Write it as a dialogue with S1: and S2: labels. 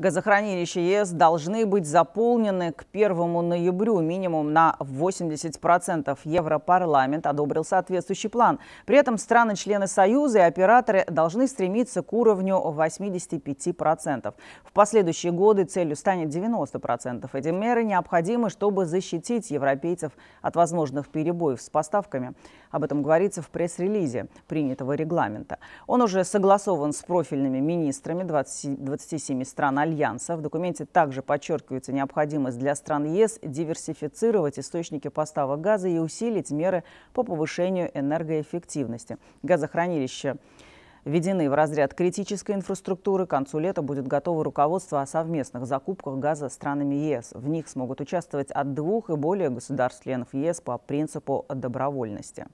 S1: Газохранилища ЕС должны быть заполнены к 1 ноябрю минимум на 80%. Европарламент одобрил соответствующий план. При этом страны-члены Союза и операторы должны стремиться к уровню 85%. В последующие годы целью станет 90%. Эти меры необходимы, чтобы защитить европейцев от возможных перебоев с поставками. Об этом говорится в пресс-релизе принятого регламента. Он уже согласован с профильными министрами 20, 27 стран Альянса. В документе также подчеркивается необходимость для стран ЕС диверсифицировать источники поставок газа и усилить меры по повышению энергоэффективности. Газохранилища введены в разряд критической инфраструктуры. К концу лета будет готово руководство о совместных закупках газа странами ЕС. В них смогут участвовать от двух и более государств-членов ЕС по принципу добровольности.